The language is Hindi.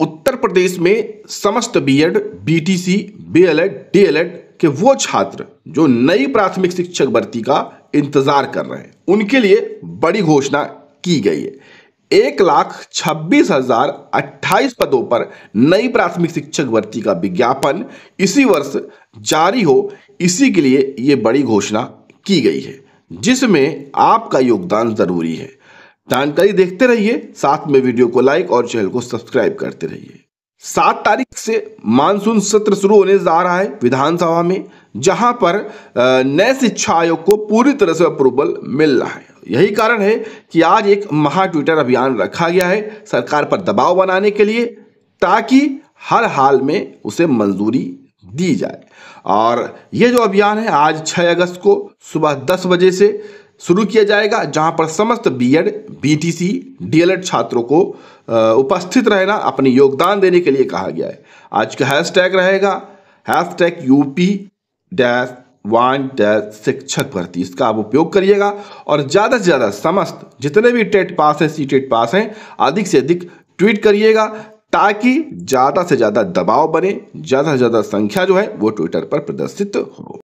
उत्तर प्रदेश में समस्त बीएड, बीटीसी, बीएलएड, डीएलएड के वो छात्र जो नई प्राथमिक शिक्षक भर्ती का इंतजार कर रहे हैं उनके लिए बड़ी घोषणा की गई है एक लाख छब्बीस हजार अट्ठाईस पदों पर नई प्राथमिक शिक्षक भर्ती का विज्ञापन इसी वर्ष जारी हो इसी के लिए ये बड़ी घोषणा की गई है जिसमें आपका योगदान जरूरी है जानकारी देखते रहिए साथ में वीडियो को लाइक और चैनल को सब्सक्राइब करते रहिए सात तारीख से मानसून सत्र शुरू होने जा रहा है विधानसभा में जहां पर नए शिक्षा आयोग को पूरी तरह से अप्रूवल मिल रहा है यही कारण है कि आज एक महा ट्विटर अभियान रखा गया है सरकार पर दबाव बनाने के लिए ताकि हर हाल में उसे मंजूरी दी जाए और ये जो अभियान है आज 6 अगस्त को सुबह 10 बजे से शुरू किया जाएगा जहां पर समस्त बीएड, बीटीसी, डीएलएड छात्रों को उपस्थित रहना अपने योगदान देने के लिए कहा गया है आज का हैशटैग रहेगा hashtag UP dash one dash शिक्षक भर्ती इसका आप उपयोग करिएगा और ज़्यादा से ज़्यादा समस्त जितने भी टेट पास हैं सी टेट पास हैं अधिक से अधिक ट्वीट करिएगा ताकि ज़्यादा से ज़्यादा दबाव बने ज़्यादा से ज़्यादा संख्या जो है वो ट्विटर पर प्रदर्शित हो